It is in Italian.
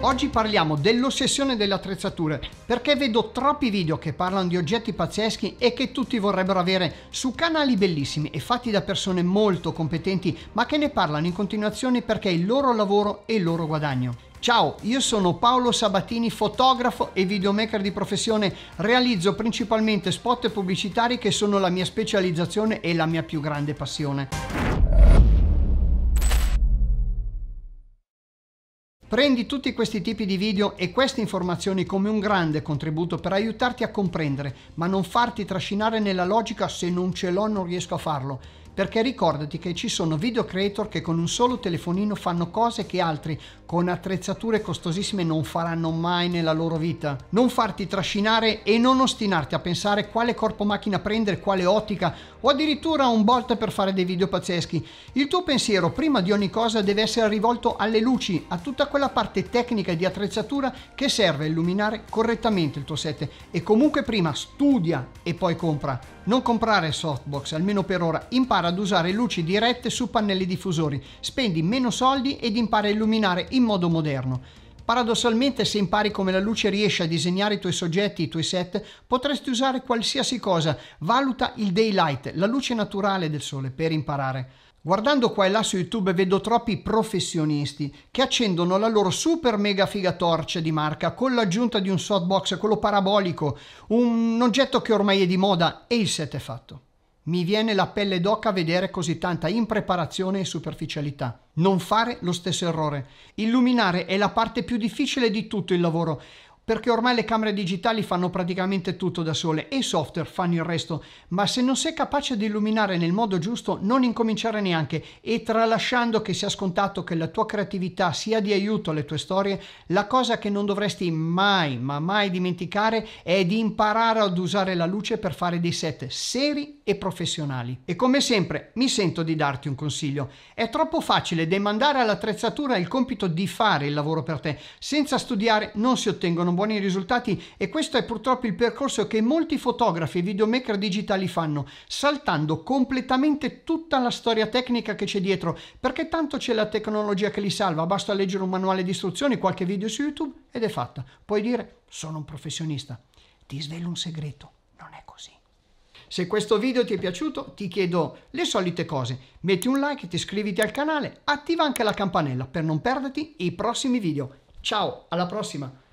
Oggi parliamo dell'ossessione delle attrezzature perché vedo troppi video che parlano di oggetti pazzeschi e che tutti vorrebbero avere su canali bellissimi e fatti da persone molto competenti ma che ne parlano in continuazione perché è il loro lavoro e il loro guadagno. Ciao, io sono Paolo Sabatini, fotografo e videomaker di professione. Realizzo principalmente spot pubblicitari che sono la mia specializzazione e la mia più grande passione. Prendi tutti questi tipi di video e queste informazioni come un grande contributo per aiutarti a comprendere, ma non farti trascinare nella logica se non ce l'ho non riesco a farlo perché ricordati che ci sono video creator che con un solo telefonino fanno cose che altri con attrezzature costosissime non faranno mai nella loro vita. Non farti trascinare e non ostinarti a pensare quale corpo macchina prendere, quale ottica o addirittura un bolt per fare dei video pazzeschi. Il tuo pensiero prima di ogni cosa deve essere rivolto alle luci, a tutta quella parte tecnica e di attrezzatura che serve a illuminare correttamente il tuo set e comunque prima studia e poi compra. Non comprare softbox, almeno per ora, impara imparare ad usare luci dirette su pannelli diffusori, spendi meno soldi ed impara a illuminare in modo moderno. Paradossalmente, se impari come la luce riesce a disegnare i tuoi soggetti, i tuoi set, potresti usare qualsiasi cosa. Valuta il daylight, la luce naturale del sole, per imparare. Guardando qua e là su YouTube vedo troppi professionisti che accendono la loro super mega figa torcia di marca con l'aggiunta di un softbox, quello parabolico, un oggetto che ormai è di moda e il set è fatto. Mi viene la pelle d'oca vedere così tanta impreparazione e superficialità. Non fare lo stesso errore. Illuminare è la parte più difficile di tutto il lavoro, perché ormai le camere digitali fanno praticamente tutto da sole e i software fanno il resto, ma se non sei capace di illuminare nel modo giusto, non incominciare neanche e tralasciando che sia scontato che la tua creatività sia di aiuto alle tue storie, la cosa che non dovresti mai, ma mai dimenticare è di imparare ad usare la luce per fare dei set seri e professionali. E come sempre mi sento di darti un consiglio. È troppo facile demandare all'attrezzatura il compito di fare il lavoro per te. Senza studiare non si ottengono buoni risultati e questo è purtroppo il percorso che molti fotografi e videomaker digitali fanno, saltando completamente tutta la storia tecnica che c'è dietro, perché tanto c'è la tecnologia che li salva, basta leggere un manuale di istruzioni, qualche video su YouTube ed è fatta. Puoi dire sono un professionista. Ti svelo un segreto, non è così. Se questo video ti è piaciuto ti chiedo le solite cose, metti un like, ti iscriviti al canale, attiva anche la campanella per non perderti i prossimi video. Ciao, alla prossima!